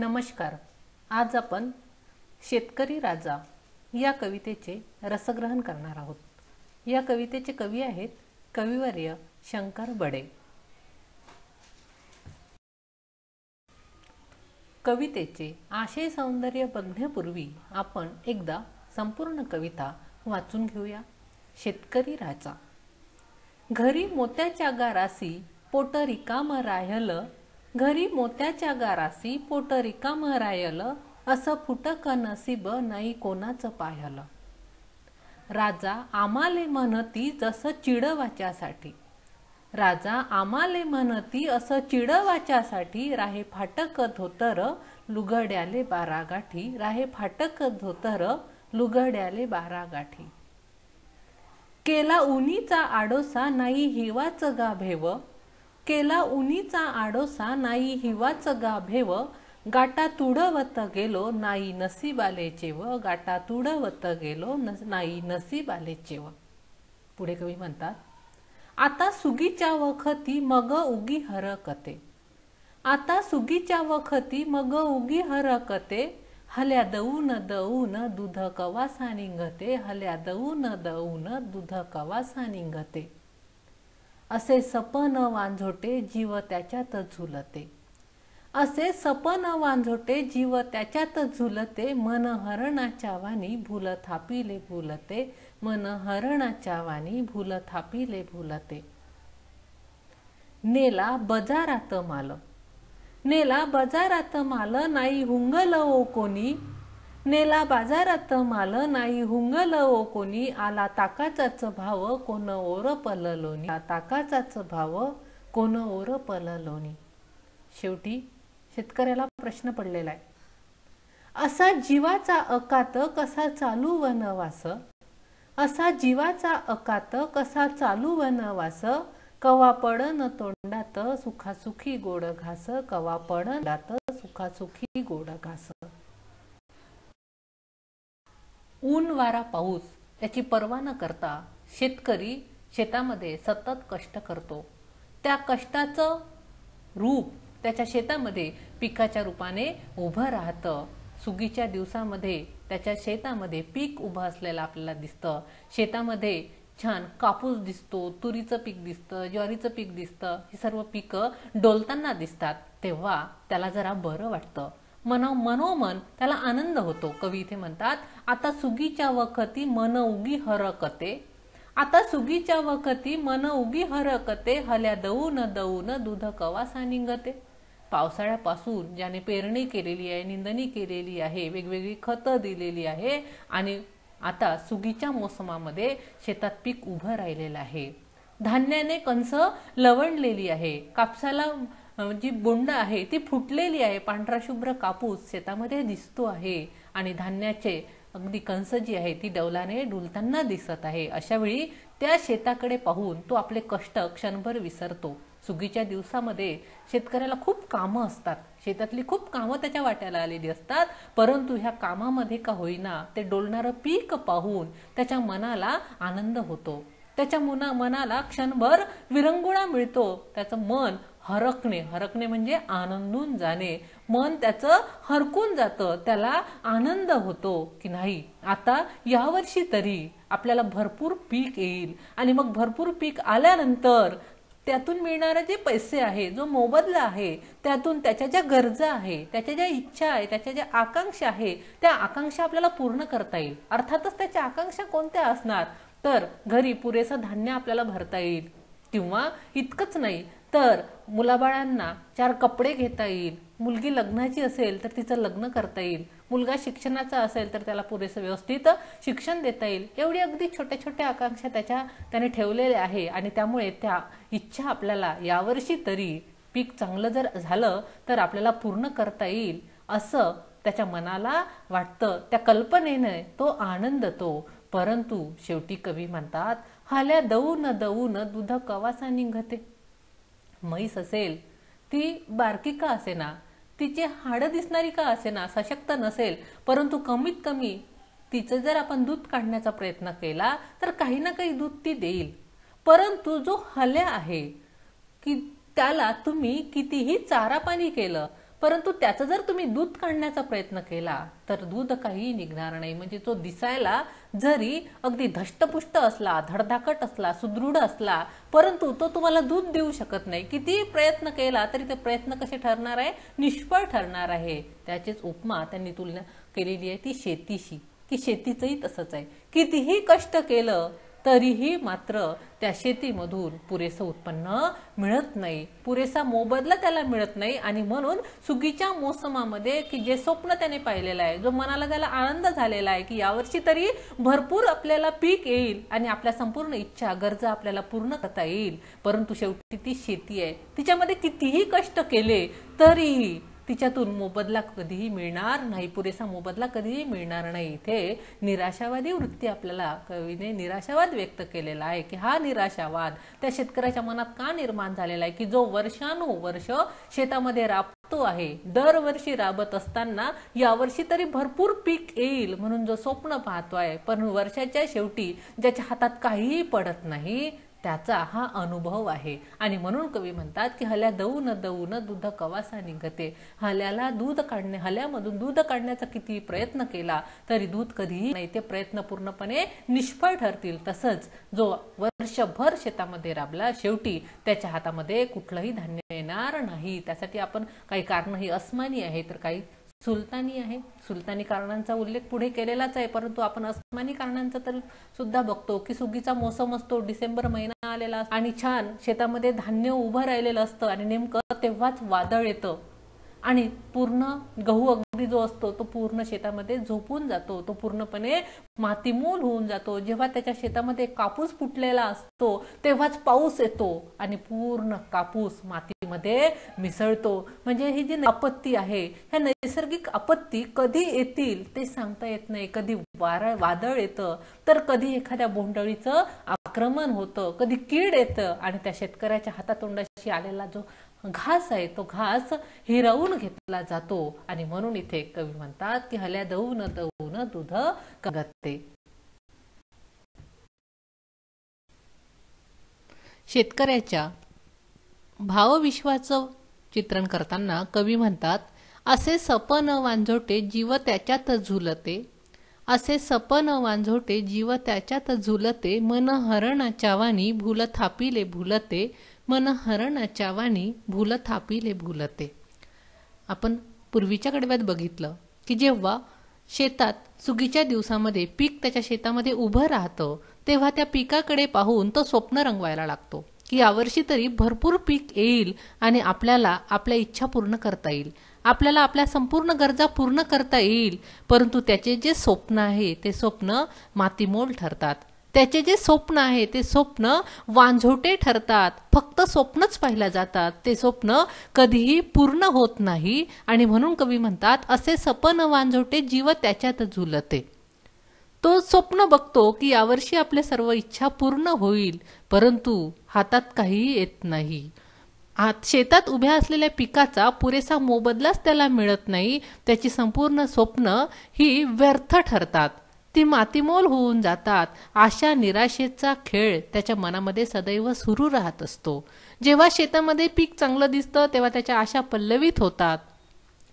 नमस्कार आज आपण शेतकरी राजा या कवितेचे रसग्रहण करणार आहोत या कवितेचे कवी आहेत कविवर्य शंकर बडे कवितेचे आशय सौंदर्य बघण्यापूर्वी आपण एकदा संपूर्ण कविता वाचून घेऊया शेतकरी राजा घरी मोत्याच्या गारासी पोट रिकाम राहिलं घरी मोत्याच्या गारासी पोट रिकाम रायल असं फुटक नसीब नाही कोणाच पाहल। राजा आमाले म्हणती जसं चिडवाच्यासाठी राजा आमाले म्हणती असं चिडवाच्यासाठी राहे फाटक धोतर लुगड्याले बारा गाठी राहे फाटक धोतर लुगड्याले बारा गाठी केला उनीचा आडोसा नाही हिवाच गाभेव केला उनीचा आडोसा नाही हिवाच गाभेव गाटा तुडवत गेलो नाही नसीबाले व गाटा तुडवत गेलो नाही नसीबाले चेव पुढे कवी म्हणतात आता सुगीच्या वखती मग उगी हरकते आता सुगीच्या वखती मग उगी हरकते हल्या दऊन दऊन दूध कवासा निघते हल्या दऊन दऊन दूध कवासा निघते असे सपन वांझोटे जीव त्याच्यातच झुलते असे सपन वांझोटे जीव त्याच्यातच झुलते मन हरणाच्या वाणी भूल थापिले भुलते मन हरणाच्या वाणी भूल थापिले भुलते नेला बजारात माल नेला बजारात माल नाही हुंगल ओ कोणी नेला बाजारात माल नाही हुंगल ओ कोणी आला ताकाचाच भाव कोण ओर पललोनी ताकाचाच भाव कोण ओर पललोनी शेवटी शेतकऱ्याला प्रश्न पडलेला आहे असा जीवाचा अकात कसा चालू वनवास असा जीवाचा अकात कसा चालू वनवास कवा पडन तोंडात सुखासुखी गोड घास कवा पडन सुखासुखी गोड घास ऊन वारा पाऊस याची पर्वा न करता शेतकरी शेतामध्ये सतत कष्ट करतो त्या कष्टाचं रूप त्याच्या शेतामध्ये पिकाच्या रूपाने उभं राहतं सुगीच्या दिवसामध्ये त्याच्या शेतामध्ये पीक उभं असलेलं आपल्याला दिसतं शेतामध्ये छान कापूस दिसतो तुरीचं पीक दिसतं ज्वारीचं पीक दिसतं ही सर्व पिकं डोलताना दिसतात तेव्हा त्याला जरा बरं वाटतं मनो मनोमन त्याला आनंद होतो कवी इथे म्हणतात आता सुगीच्या वखती मन उगी हरकते आता सुगीच्या वखती मन उगी हरकते हल्या दऊ न दूध कवासा निघते पावसाळ्यापासून ज्याने पेरणी केलेली आहे निंदणी केलेली आहे वेगवेगळी खतं दिलेली आहे आणि आता सुगीच्या मोसमामध्ये शेतात पीक उभं राहिलेलं आहे धान्याने कंस लवणलेली आहे कापसाला जी बोंड आहे ती फुटलेली आहे पांढरा शुभ्र कापूस शेतामध्ये दिसतो आहे आणि धान्याचे अगदी कंस जी आहे ती डवलाने डुलताना दिसत आहे अशा वेळी त्या शेताकडे पाहून तो आपले कष्ट क्षणभर विसरतो सुगीच्या दिवसामध्ये शेतकऱ्याला खूप कामं असतात शेतातली खूप कामं त्याच्या वाट्याला आलेली असतात परंतु ह्या कामामध्ये का होईना ते डोलणारं पीक पाहून त्याच्या मनाला आनंद होतो त्याच्या मुना मनाला क्षणभर विरंगुळा मिळतो त्याचं मन हरकणे हरकणे म्हणजे आनंदून जाणे मन त्याचं हरकून जातं त्याला आनंद होतो की नाही आता यावर्षी तरी आपल्याला भरपूर पीक येईल आणि मग भरपूर पीक आल्यानंतर त्यातून मिळणारे जे पैसे आहे जो मोबदला आहे त्यातून त्याच्या ज्या गरजा आहे त्याच्या ज्या इच्छा आहे त्याच्या ज्या आकांक्षा आहे त्या आकांक्षा आपल्याला पूर्ण करता येईल अर्थातच त्याच्या आकांक्षा कोणत्या असणार तर घरी पुरेसं धान्य आपल्याला भरता येईल किंवा इतकंच नाही तर मुलाबाळांना चार कपडे घेता येईल मुलगी लग्नाची असेल तर तिचं लग्न करता येईल मुलगा शिक्षणाचा असेल तर त्याला पुरेसं व्यवस्थित शिक्षण देता येईल एवढी अगदी छोट्या छोट्या आकांक्षा त्याच्या त्याने ठेवलेल्या आहे आणि त्यामुळे त्या इच्छा आपल्याला यावर्षी तरी पीक चांगलं जर झालं तर आपल्याला पूर्ण करता येईल असं त्याच्या मनाला वाटतं त्या कल्पनेने तो आनंद तो परंतु शेवटी कवी म्हणतात हल्या दऊ न दऊ न दुध कवासा निघते म्हैस असेल ती बारकी का असेना तिचे हाड़ दिसणारी का असेना सशक्त नसेल परंतु कमीत कमी तिचं जर आपण दूध काढण्याचा प्रयत्न केला तर काही ना काही दूध ती देईल परंतु जो हल्या आहे की त्याला तुम्ही कितीही चारा पाणी केलं परंतु त्याचं जर तुम्ही दूध काढण्याचा प्रयत्न केला तर दूध काही निघणार नाही म्हणजे तो दिसायला जरी अगदी धष्टपुष्ट असला धडधाकट असला सुदृढ असला परंतु तो तुम्हाला दूध देऊ शकत नाही कितीही प्रयत्न केला तरी ते प्रयत्न कसे ठरणार आहे निष्फळ ठरणार आहे त्याचीच उपमा त्यांनी तुलना केलेली आहे ती शेतीशी की शेतीचंही तसंच आहे कितीही कष्ट केलं तरीही मात्र त्या शेतीमधून पुरेसं उत्पन्न मिळत नाही पुरेसा मोबदला त्याला मिळत नाही आणि म्हणून सुगीच्या मोसमामध्ये की जे स्वप्न त्याने पाहिलेलं आहे जो मनाला त्याला आनंद झालेला आहे की यावर्षी तरी भरपूर आपल्याला पीक येईल आणि आपल्या संपूर्ण इच्छा गरजा आपल्याला पूर्ण करता येईल परंतु शेवटी ती शेती आहे तिच्यामध्ये कितीही कष्ट केले तरीही तिच्यातून मोबदला कधीही मिळणार नाही पुरेसा मोबदला कधीही मिळणार नाही इथे निराशावादी वृत्ती आपल्याला कवीने निराशावाद व्यक्त केलेला आहे की हा निराशावाद त्या शेतकऱ्याच्या मनात का निर्माण झालेला आहे की जो वर्षानुवर्ष शेतामध्ये राबतो आहे दरवर्षी राबत असताना यावर्षी तरी भरपूर पीक येईल म्हणून जो स्वप्न पाहतो आहे पण वर्षाच्या शेवटी ज्याच्या हातात काहीही पडत नाही त्याचा हा अनुभव आहे आणि म्हणून कवी म्हणतात की हल्या दऊ न दऊ न दूध कवासा निघते हल्याला दूध काढणे हल्यामधून दूध काढण्याचा किती प्रयत्न केला तरी दूध कधीही नाही ते प्रयत्न पूर्णपणे निष्फळ ठरतील तसंच जो वर्षभर शेतामध्ये राबला शेवटी त्याच्या हातामध्ये कुठलंही धान्य येणार नाही त्यासाठी आपण काही कारणही अस्मानी आहे तर काही सुलतानी आहे सुलतानी कारणांचा उल्लेख पुढे केलेलाच आहे परंतु आपण अस्मानी कारणांचा तर सुद्धा बघतो की सुगीचा मोसम असतो डिसेंबर महिना आलेला असतो आणि छान शेतामध्ये धान्य उभं राहिलेलं असतं आणि नेमकं तेव्हाच वादळ येतं आणि पूर्ण गहू अगदी जो असतो तो पूर्ण शेतामध्ये झोपून जातो तो पूर्णपणे मातीमूल होऊन जातो जेव्हा त्याच्या शेतामध्ये कापूस फुटलेला असतो तेव्हाच पाऊस येतो आणि पूर्ण कापूस माती मध्ये मिसळतो म्हणजे ही जी आपत्ती आहे ह्या नैसर्गिक आपत्ती कधी येतील ते सांगता येत नाही कधी वारळ वादळ येतं तर कधी एखाद्या बोंडळीचं आक्रमण होतं कधी कीड येतं आणि त्या शेतकऱ्याच्या हातातोंडाशी आलेला जो घास आहे तो घास हिरवून घेतला जातो आणि म्हणून इथे कवी म्हणतात की हल्या न दऊ न दुध कगते शेतकऱ्याच्या भावविश्वाचं चित्रण करताना कवी म्हणतात असे सपन वांझोटे जीव त्याच्यात झुलते असे सपन वांझोटे जीव त्याच्यात झुलते मन हरण चावानी भूल थापिले भुलते मन हरण चावानी भूल थापिले भुलते आपण पूर्वीच्या कडव्यात बघितलं की जेव्हा शेतात चुकीच्या दिवसामध्ये पीक त्याच्या शेतामध्ये उभं राहतं तेव्हा त्या पिकाकडे पाहून तो स्वप्न रंगवायला लागतो की यावर्षी तरी भरपूर पीक येईल आणि आपल्याला आपल्या इच्छा पूर्ण करता येईल आपल्याला आपल्या संपूर्ण गरजा पूर्ण करता येईल परंतु त्याचे जे स्वप्न आहे ते स्वप्न मातीमोल ठरतात त्याचे जे स्वप्न आहे ते स्वप्न वांझोटे ठरतात फक्त स्वप्नच पाहिल्या जातात ते स्वप्न कधीही पूर्ण होत नाही आणि म्हणून कवी म्हणतात असे सपन वांझोटे जीव त्याच्यात झुलते तो स्वप्न बघतो की यावर्षी आपल्या सर्व इच्छा पूर्ण होईल परंतु हातात काहीही येत नाही आत शेतात उभ्या असलेल्या पिकाचा पुरेसा मोबदलाच त्याला मिळत नाही त्याची संपूर्ण स्वप्न ही व्यर्थ ठरतात ती मातीमोल होऊन जातात आशा निराशेचा खेळ त्याच्या मनामध्ये सदैव सुरू राहत असतो जेव्हा शेतामध्ये पीक चांगलं दिसतं तेव्हा त्याच्या आशा पल्लवित होतात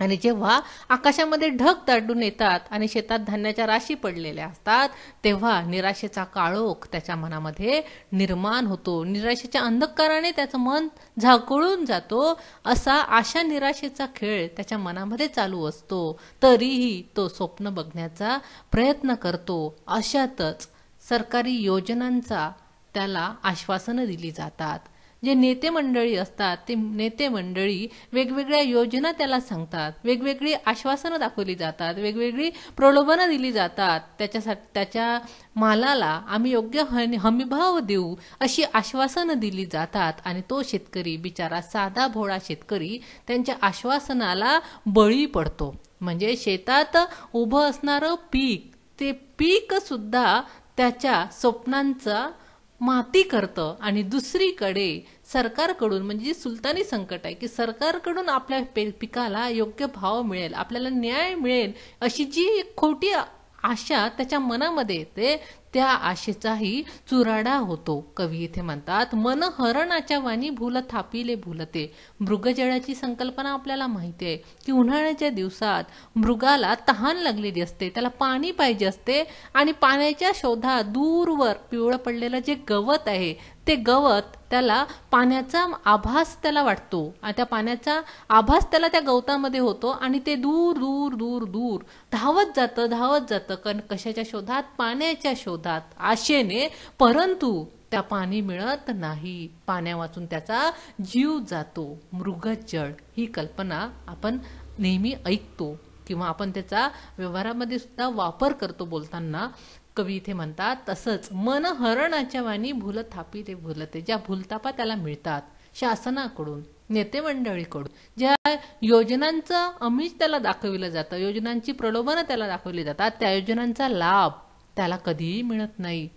आणि जेव्हा आकाशामध्ये ढग दाडून येतात आणि शेतात धान्याच्या राशी पडलेल्या असतात तेव्हा निराशेचा काळोख त्याच्या मनामध्ये निर्माण होतो निराशेच्या अंधकाराने त्याचं मन झाकळून जातो असा आशा निराशेचा खेळ त्याच्या मनामध्ये चालू असतो तरीही तो स्वप्न बघण्याचा प्रयत्न करतो अशातच सरकारी योजनांचा त्याला आश्वासनं दिली जातात जे नेते मंडळी असतात ते नेते मंडळी वेगवेगळ्या योजना त्याला सांगतात वेगवेगळी आश्वासनं दाखवली जातात वेगवेगळी प्रलोभनं दिली जातात त्याच्यासाठी त्याच्या मालाला आम्ही योग्य हमीभाव देऊ अशी आश्वासनं दिली जातात आणि तो शेतकरी बिचारा साधा भोळा शेतकरी त्यांच्या आश्वासनाला बळी पडतो म्हणजे शेतात उभं असणारं पीक ते पीकसुद्धा त्याच्या स्वप्नांचा माती करतं आणि दुसरीकडे सरकारकडून म्हणजे सुलतानी संकट आहे की सरकारकडून आपल्या पिकाला योग्य भाव मिळेल आपल्याला न्याय मिळेल अशी जी खोटी आशा त्याच्या मनामध्ये येते त्या आशेचाही चुराडा होतो कवी इथे म्हणतात मन हरणाच्या वाणी भूल थापिले भूलते मृगजळाची संकल्पना आपल्याला माहिती आहे की उन्हाळ्याच्या दिवसात मृगाला तहान लागलेली असते त्याला पाणी पाहिजे असते आणि पाण्याच्या शोधात दूरवर पिवळं पडलेलं जे गवत आहे ते गवत त्याला पाण्याचा आभास त्याला वाटतो आणि त्या पाण्याचा आभास त्याला त्या गवतामध्ये होतो आणि ते दूर दूर दूर दूर धावत जातं धावत जातं कारण कशाच्या शोधात पाण्याच्या शोधात आशेने परंतु त्या पाणी मिळत नाही पाण्या वाचून त्याचा जीव जातो मृगजळ ही कल्पना आपण नेहमी ऐकतो किंवा आपण त्याचा व्यवहारामध्ये सुद्धा वापर करतो बोलताना कवी इथे म्हणतात तसंच मन हरणाच्या वाणी भूल थापी ते भूलते ज्या भूलतापा त्याला मिळतात शासनाकडून नेते मंडळीकडून ज्या योजनांचं अमिष त्याला दाखविलं जातं योजनांची प्रलोभनं त्याला दाखवली जातात त्या योजनांचा लाभ त्याला कधीही मिळत नाही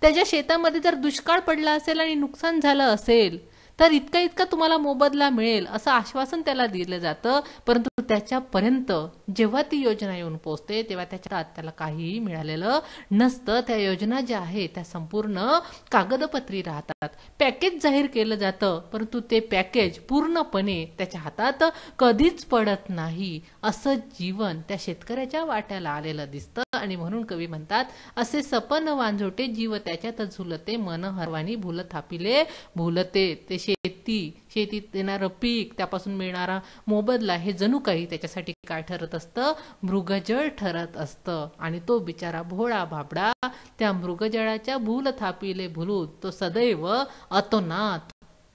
त्याच्या शेतामध्ये जर दुष्काळ पडला असेल आणि नुकसान झालं असेल तर इतका इतका तुम्हाला मोबदला मिळेल असं आश्वासन त्याला दिलं जातं परंतु त्याच्यापर्यंत जेव्हा ती योजना येऊन पोहोचते तेव्हा त्याच्या त्याला काहीही मिळालेलं नसतं त्या योजना ज्या आहेत त्या संपूर्ण कागदपत्री राहतात पॅकेज जाहीर केलं जातं परंतु ते पॅकेज पूर्णपणे त्याच्या हातात कधीच पडत नाही असं जीवन त्या शेतकऱ्याच्या वाट्याला आलेलं दिसतं आणि म्हणून कवी म्हणतात असे सपन वांझोटे जीव त्याच्यात झुलते मन हरवानी भूल थापिले भूलते ते शेती शेतीत येणार पीक त्यापासून मिळणारा मोबदला हे जणू काही त्याच्यासाठी काय ठरत असतं मृगजळ ठरत असतं आणि तो बिचारा भोळा भाबडा त्या मृगजळाच्या भूल थापिले भुलूत तो सदैव अतोनात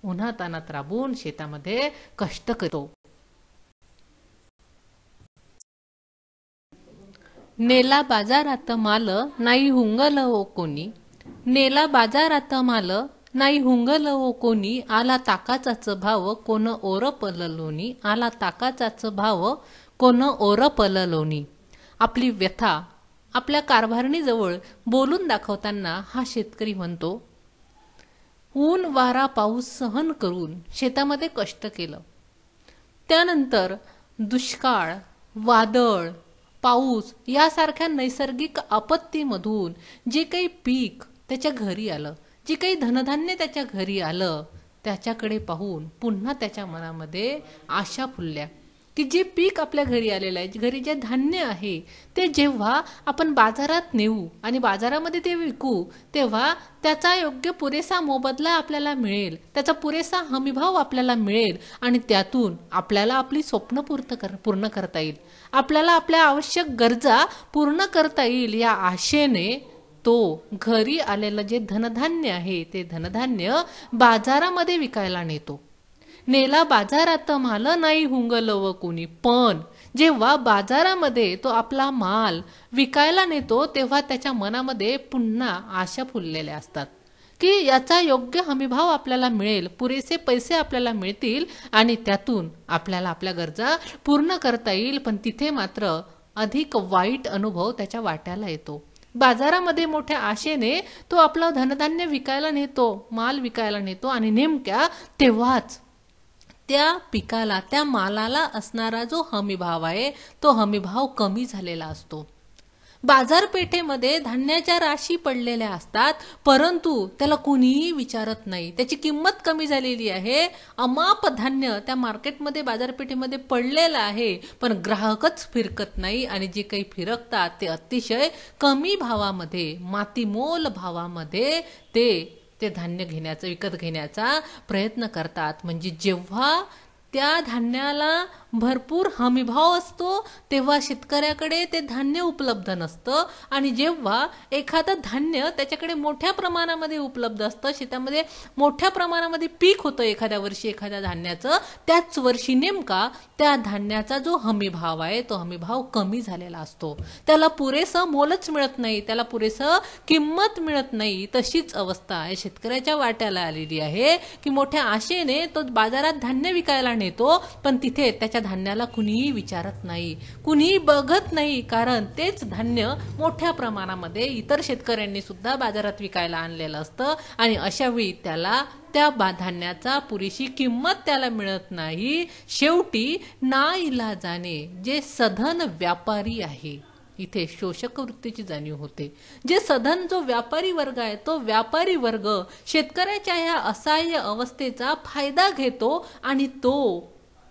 उन्हातानात राबून शेतामध्ये कष्ट करतो नेला बाजारात माल नाही हुंगल हो कोणी नेला बाजारात माल नाही हुंगलव कोणी आला ताकाचाच भाव कोण लोणी आला ताकाचाच भाव कोण पललोनी आपली व्यथा आपल्या कारभारणीजवळ बोलून दाखवताना हा शेतकरी म्हणतो ऊन वारा पाऊस सहन करून शेतामध्ये कष्ट केलं त्यानंतर दुष्काळ वादळ पाऊस यासारख्या नैसर्गिक आपत्तीमधून जे काही पीक त्याच्या घरी आलं जी काही धनधान्य त्याच्या घरी आलं त्याच्याकडे पाहून पुन्हा त्याच्या मनामध्ये आशा फुलल्या की जे पीक आपल्या घरी आलेलं आहे घरी जे धान्य आहे ते जेव्हा आपण बाजारात नेऊ आणि बाजारामध्ये ते विकू तेव्हा त्याचा योग्य पुरेसा मोबदला आपल्याला मिळेल त्याचा पुरेसा हमीभाव आपल्याला मिळेल आणि त्यातून आपल्याला आपली स्वप्न पूर्त कर पूर्ण करता येईल आपल्याला आपल्या आवश्यक गरजा पूर्ण करता येईल या आशेने तो घरी आलेलं जे धनधान्य आहे ते धनधान्य बाजारामध्ये विकायला नेतो नेला बाजारात माल नाही हुंगल व कोणी पण जेव्हा बाजारामध्ये तो आपला माल विकायला नेतो तेव्हा त्याच्या मनामध्ये पुन्हा आशा फुललेल्या असतात की याचा योग्य हमीभाव आपल्याला मिळेल पुरेसे पैसे आपल्याला मिळतील आणि त्यातून आपल्याला आपल्या गरजा पूर्ण करता येईल पण तिथे मात्र अधिक वाईट अनुभव त्याच्या वाट्याला येतो बाजारामध्ये मोठ्या आशेने तो आपला धनधान्य विकायला नेतो माल विकायला नेतो आणि नेमक्या तेव्हाच त्या पिकाला त्या मालाला असणारा जो हमीभाव आहे तो हमीभाव कमी झालेला असतो बाजारपेठेमध्ये धान्याच्या राशी पडलेल्या असतात परंतु त्याला कोणीही विचारत नाही त्याची किंमत कमी झालेली आहे अमाप धान्य त्या मार्केटमध्ये बाजारपेठेमध्ये पडलेलं आहे पण ग्राहकच फिरकत नाही आणि जे काही फिरकतात ते अतिशय कमी भावामध्ये मातीमोल भावामध्ये ते ते धान्य घेण्याचा विकत घेण्याचा प्रयत्न करतात म्हणजे जेव्हा त्या धान्याला भरपूर हमीभाव असतो तेव्हा शेतकऱ्याकडे ते धान्य उपलब्ध नसतं आणि जेव्हा एखादं धान्य त्याच्याकडे मोठ्या प्रमाणामध्ये उपलब्ध असतं शेतामध्ये मोठ्या प्रमाणामध्ये पीक होतं एखाद्या वर्षी एखाद्या धान्याचं त्याच वर्षी नेमका त्या धान्याचा जो हमीभाव आहे तो हमीभाव कमी झालेला असतो त्याला पुरेसं मोलच मिळत नाही त्याला पुरेसं किंमत मिळत नाही तशीच अवस्था शेतकऱ्याच्या वाट्याला आलेली आहे की मोठ्या आशेने तो बाजारात धान्य विकायला नेतो पण तिथे त्याच्या धान्याला कुणीही विचारत नाही कुणीही बघत नाही कारण तेच धान्य मोठ्या प्रमाणामध्ये इतर शेतकऱ्यांनी सुद्धा बाजारात विकायला आणलेलं असतं आणि अशावेळी त्याला त्या धान्याचा पुरेशी किंमत त्याला मिळत नाही शेवटी ना जाणे जे सधन व्यापारी आहे इथे शोषक वृत्तीची जाणीव होते जे सधन जो व्यापारी वर्ग आहे तो व्यापारी वर्ग शेतकऱ्याच्या ह्या असहाय्य अवस्थेचा फायदा घेतो आणि तो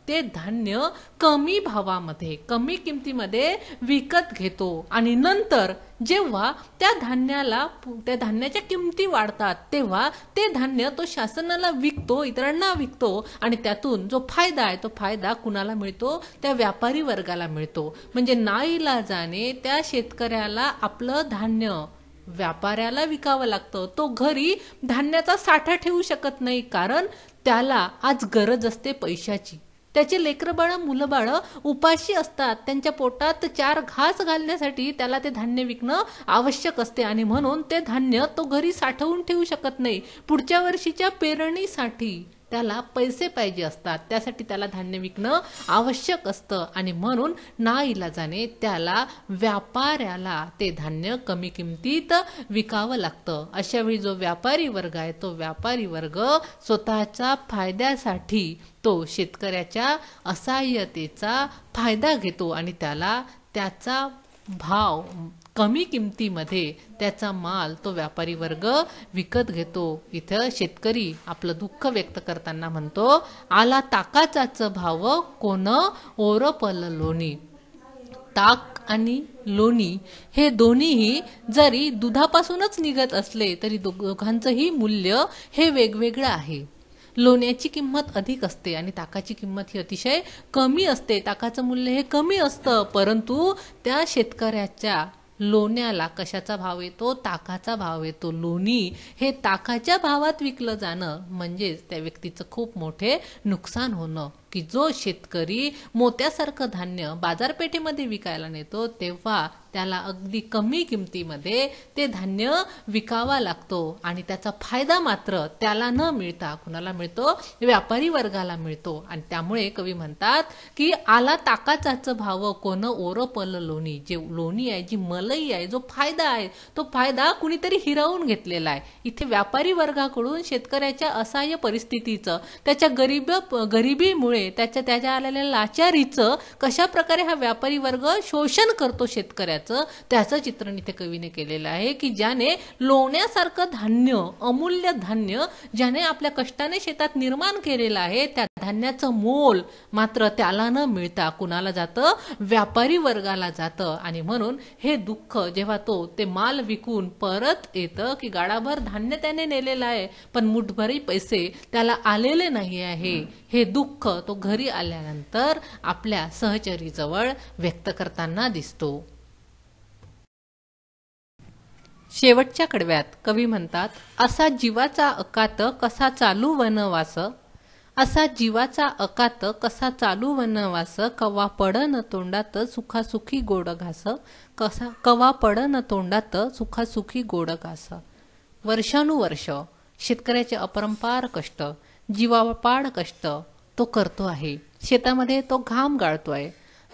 ते धान्य कमी भावामध्ये कमी किमतीमध्ये विकत घेतो आणि नंतर जेव्हा त्या धान्याला त्या धान्याच्या किमती वाढतात तेव्हा ते धान्य तो शासनाला विकतो इतरांना विकतो आणि त्यातून जो फायदा आहे तो फायदा कुणाला मिळतो त्या व्यापारी वर्गाला मिळतो म्हणजे नाईलाजाने त्या शेतकऱ्याला आपलं धान्य व्यापाऱ्याला विकावं लागतं तो घरी धान्याचा साठा ठेवू शकत नाही कारण त्याला आज गरज असते पैशाची त्याचे लेकरबाळं मुलंबाळं उपाशी असतात त्यांच्या पोटात चार घास घालण्यासाठी त्याला ते धान्य विकणं आवश्यक असते आणि म्हणून ते धान्य तो घरी साठवून ठेवू शकत नाही पुढच्या वर्षीच्या पेरणीसाठी त्याला पैसे पाहिजे असतात त्यासाठी त्याला धान्य विकणं आवश्यक असतं आणि म्हणून ना इलाजाने त्याला व्यापाऱ्याला ते धान्य कमी किमतीत विकावं लागतं अशावेळी जो व्यापारी वर्ग आहे तो व्यापारी वर्ग स्वतःच्या फायद्यासाठी तो शेतकऱ्याच्या असहाय्यतेचा फायदा घेतो आणि त्याला त्याचा भाव कमी किमतीमध्ये त्याचा माल तो व्यापारी वर्ग विकत घेतो इथं शेतकरी आपलं दुःख व्यक्त करताना म्हणतो आला ताकाचाच भाव कोण ओरपल लोणी ताक आणि लोणी हे दोन्हीही जरी दुधापासूनच निघत असले तरी दोघांचंही मूल्य हे वेगवेगळं आहे लोण्याची किंमत अधिक असते आणि ताकाची किंमत ही अतिशय कमी असते ताकाचं मूल्य हे कमी असतं परंतु त्या शेतकऱ्याच्या लोण्याला कशाचा भाव येतो ताकाचा भाव येतो लोणी हे ताकाच्या भावात विकलं जाणं म्हणजेच त्या व्यक्तीचं खूप मोठे नुकसान होणं की जो शेतकरी मोत्यासारखं धान्य बाजारपेठेमध्ये विकायला नेतो तेव्हा त्याला अगदी कमी किमतीमध्ये ते धान्य विकावा लागतो आणि त्याचा फायदा मात्र त्याला न मिळता कुणाला मिळतो व्यापारी वर्गाला मिळतो आणि त्यामुळे कवी म्हणतात की आला ताकाचाच भाव कोण पल लोणी जे लोणी आहे जी मलई आहे जो फायदा आहे तो फायदा कुणीतरी हिरावून घेतलेला आहे इथे व्यापारी वर्गाकडून शेतकऱ्याच्या असहाय्य परिस्थितीचं त्याच्या गरीब गरिबीमुळे त्याच्या त्याच्या आलेल्या लाचारीचं कशा प्रकारे हा व्यापारी वर्ग शोषण करतो शेतकऱ्याचं त्याचं चित्रण इथे कवीने केलेलं आहे की ज्याने लोण्यासारखं धान्य अमूल्य धान्य ज्याने आपल्या कष्टाने शेतात निर्माण केलेलं आहे त्या धान्याचं मोल मात्र त्याला न मिळता कुणाला जातं व्यापारी वर्गाला जातं आणि म्हणून हे दुःख जेव्हा तो ते माल विकून परत येतं की गाडाभर धान्य त्याने नेलेलं आहे पण मुठभरी पैसे त्याला आलेले नाही आहे हे दुःख तो घरी आल्यानंतर आपल्या सहचरीजवळ व्यक्त करताना दिसतो शेवटच्या कडव्यात कवी म्हणतात असा जीवाचा अकात कसा चालू वनवास असा जीवाचा अकात कसा चालू वनवास कवा पड न तोंडात सुखासुखी गोड घास कसा कवा पड न तोंडात सुखासुखी गोड घास वर्षानुवर्ष शेतकऱ्याचे अपरंपार कष्ट जीवापाड कष्ट तो करतो आहे शेतामध्ये तो घाम गाळतो आहे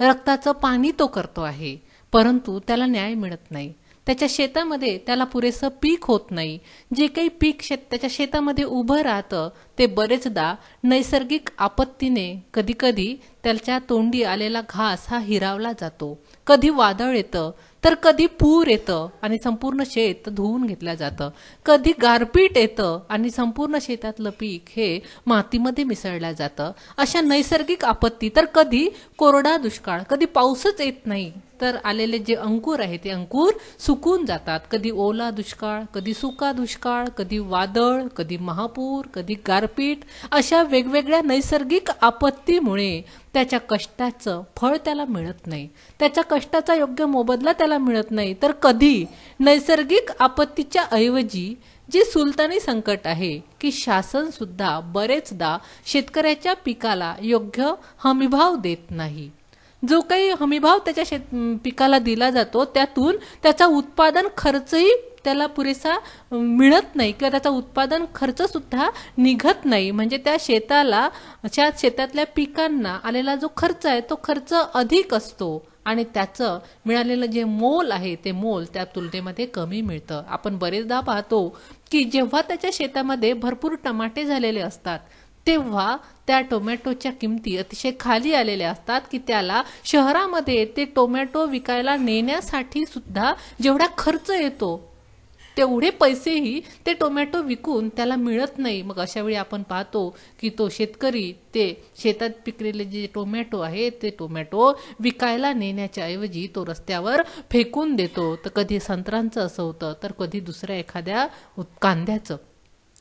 रक्ताचं पाणी तो करतो आहे परंतु त्याला न्याय मिळत नाही त्याच्या शेतामध्ये त्याला पुरेसं पीक होत नाही जे काही पीक शेत त्याच्या शेतामध्ये उभं राहतं ते बरेचदा नैसर्गिक आपत्तीने कधीकधी त्याच्या तोंडी आलेला घास हा हिरावला जातो कधी वादळ येतं तर कधी पूर येतं आणि संपूर्ण शेत धुवून घेतलं जातं कधी गारपीट येतं आणि संपूर्ण शेतातलं पीक हे मातीमध्ये मिसळलं जातं अशा नैसर्गिक आपत्ती तर कधी कोरडा दुष्काळ कधी पाऊसच येत नाही तर आलेले जे अंकुर आहे ते अंकुर सुकून जातात कधी ओला दुष्काळ कधी सुका दुष्काळ कधी वादळ कधी महापूर कधी गारपीट अशा वेगवेगळ्या नैसर्गिक आपत्तीमुळे त्याच्या कष्टाचं फळ त्याला मिळत नाही त्याच्या कष्टाचा योग्य मोबदला त्याला मिळत नाही तर कधी नैसर्गिक आपत्तीच्या ऐवजी जे सुलतानी संकट आहे की शासन सुद्धा बरेचदा शेतकऱ्याच्या पिकाला योग्य हमीभाव देत नाही जो काही हमीभाव त्याच्या शेत पिकाला दिला जातो त्यातून त्याचा उत्पादन खर्चही त्याला पुरेसा मिळत नाही किंवा त्याचा उत्पादन खर्च सुद्धा निघत नाही म्हणजे त्या शेताला त्या शेतातल्या पिकांना आलेला जो खर्च आहे तो खर्च अधिक असतो आणि त्याचं मिळालेलं जे मोल आहे ते मोल त्या तुलनेमध्ये कमी मिळतं आपण बरेचदा पाहतो की जेव्हा त्याच्या शेतामध्ये भरपूर टमाटे झालेले असतात तेव्हा त्या टोमॅटोच्या किमती अतिशय खाली आलेल्या असतात की त्याला शहरामध्ये ते टोमॅटो विकायला नेण्यासाठी सुद्धा जेवढा खर्च येतो तेवढे पैसेही ते टोमॅटो विकून त्याला मिळत नाही मग अशा वेळी आपण पाहतो की तो शेतकरी ते शेतात पिकलेले जे टोमॅटो आहे ते टोमॅटो विकायला नेण्याच्या ऐवजी तो रस्त्यावर फेकून देतो तर कधी संत्रांचं असं होतं तर कधी दुसऱ्या एखाद्या कांद्याचं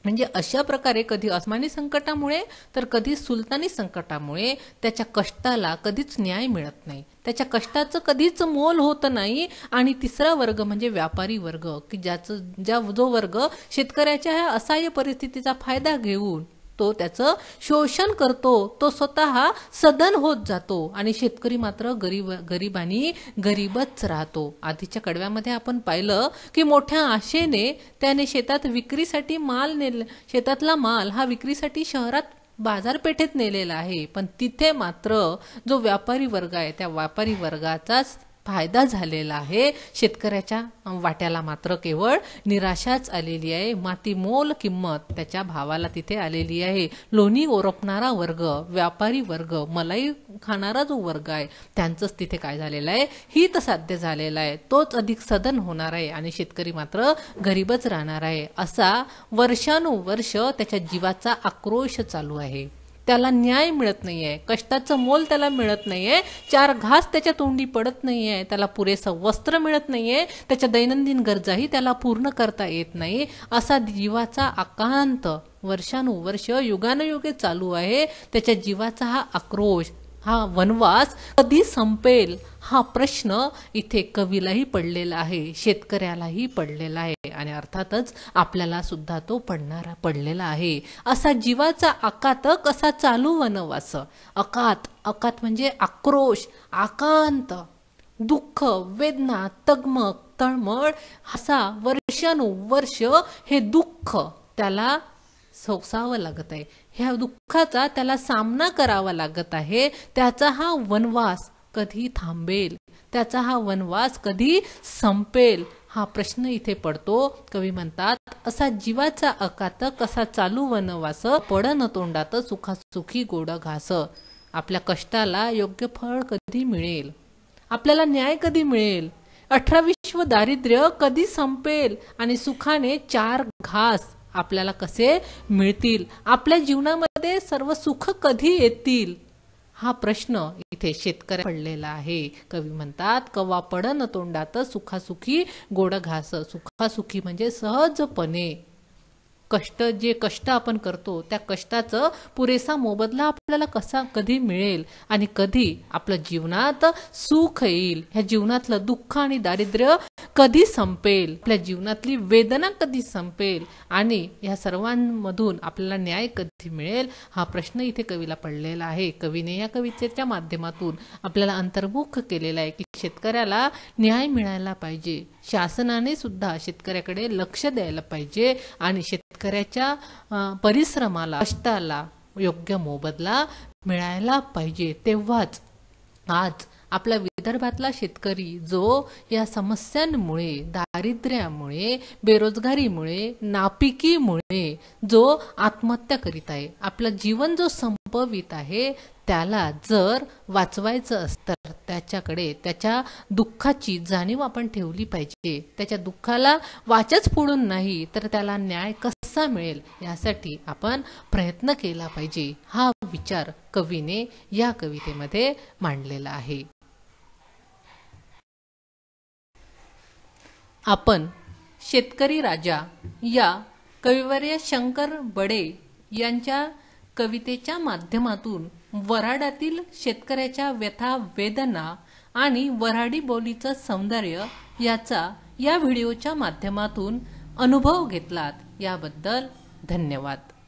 म्हणजे अशा प्रकारे कधी अस्मानी संकटामुळे तर कधी सुलतानी संकटामुळे त्याच्या कष्टाला कधीच न्याय मिळत नाही त्याच्या कष्टाचं कधीच मोल होत नाही आणि तिसरा वर्ग म्हणजे व्यापारी वर्ग की ज्याचं ज्या जो वर्ग शेतकऱ्याच्या ह्या असहाय्य परिस्थितीचा फायदा घेऊन तो त्याचं शोषण करतो तो स्वतः सदन होत जातो आणि शेतकरी मात्र गरीब आणि गरीबच राहतो आधीच्या कडव्यामध्ये आपण पाहिलं की मोठ्या आशेने त्याने शेतात विक्रीसाठी माल ने शेतातला माल हा विक्रीसाठी शहरात बाजारपेठेत नेलेला आहे पण तिथे मात्र जो व्यापारी वर्ग आहे त्या व्यापारी वर्गाचाच फायदा झालेला आहे शेतकऱ्याच्या वाट्याला मात्र केवळ निराशाच आलेली आहे मातीमोल किंमत त्याच्या भावाला तिथे आलेली आहे लोणी ओरपणारा वर्ग व्यापारी वर्ग मलाई खाणारा जो वर्ग आहे त्यांचंच तिथे काय झालेलं आहे हित साध्य झालेलं आहे तोच अधिक सदन होणार आहे आणि शेतकरी मात्र गरीबच राहणार आहे असा वर्षानुवर्ष त्याच्या जीवाचा आक्रोश चालू आहे त्याला न्याय मिळत नाहीये कष्टाचं मोल त्याला मिळत नाहीये चार घास त्याच्या तोंडी पडत नाहीये त्याला पुरेसं वस्त्र मिळत नाहीये त्याच्या दैनंदिन गरजाही त्याला पूर्ण करता येत नाही असा जीवाचा आकांत वर्षानुवर्ष युगानुयुगे चालू आहे त्याच्या जीवाचा हा आक्रोश हा वनवास कधी संपेल हा प्रश्न इथे कवीलाही पडलेला आहे शेतकऱ्यालाही पडलेला आहे आणि अर्थातच आपल्याला सुद्धा तो पडणारा पडलेला आहे असा जीवाचा आकात कसा चालू वनवास अकात अकात म्हणजे आक्रोश आकांत दुःख वेदना तगमग तळमळ असा वर्षानुवर्ष हे दुःख त्याला सोसावं लागत आहे ह्या दुःखाचा त्याला सामना करावा लागत आहे त्याचा हा वनवास कधी थांबेल त्याचा हा वनवास कधी संपेल हा प्रश्न इथे पडतो कवी म्हणतात असा जीवाचा अकात कसा चालू वनवास पडन तोंडात सुखासुखी गोड घास आपल्या कष्टाला योग्य फळ कधी मिळेल आपल्याला न्याय कधी मिळेल अठरा विश्व दारिद्र्य कधी संपेल आणि सुखाने चार घास आपल्याला कसे मिळतील आपल्या जीवनामध्ये सर्व सुख कधी येतील हा प्रश्न इथे शेतकऱ्या पडलेला आहे कवी म्हणतात कवा पडन तोंडात सुखासुखी गोड घास सुखासुखी म्हणजे सहजपणे कष्ट जे कष्ट आपण करतो त्या कष्टाचं पुरेसा मोबदला आपल्याला कसा कधी मिळेल आणि कधी आपल्या जीवनात सुख येईल ह्या जीवनातलं दुःख आणि दारिद्र्य कधी संपेल आपल्या जीवनातली वेदना कधी संपेल आणि या सर्वांमधून आपल्याला न्याय कधी मिळेल हा प्रश्न इथे कवीला पडलेला आहे कवीने या कवितेच्या माध्यमातून आपल्याला अंतर्मुख केलेला आहे की शेतकऱ्याला न्याय मिळायला पाहिजे शासनाने सुद्धा शेतकऱ्याकडे लक्ष द्यायला पाहिजे आणि शेतकऱ्याच्या परिश्रमाला कष्टाला योग्य मोबदला मिळायला पाहिजे तेव्हाच आज आपला विदर्भातला शेतकरी जो या समस्यांमुळे दारिद्र्यामुळे बेरोजगारीमुळे नापिकीमुळे जो आत्महत्या करीत आहे आपला जीवन जो संपवित आहे त्याला जर वाचवायचं असतं त्याच्याकडे त्याच्या दुःखाची जाणीव आपण ठेवली पाहिजे त्याच्या दुःखाला वाचच फोडून नाही तर त्याला न्याय कसा मिळेल यासाठी आपण प्रयत्न केला पाहिजे हा विचार कवीने या कवितेमध्ये मांडलेला आहे आपण शेतकरी राजा या कविवर्य शंकर बडे यांच्या कवितेच्या माध्यमातून वराडातील शेतकऱ्याच्या व्यथा वेदना आणि वराडी बोलीचं सौंदर्य याचा या व्हिडिओच्या माध्यमातून अनुभव घेतलात याबद्दल धन्यवाद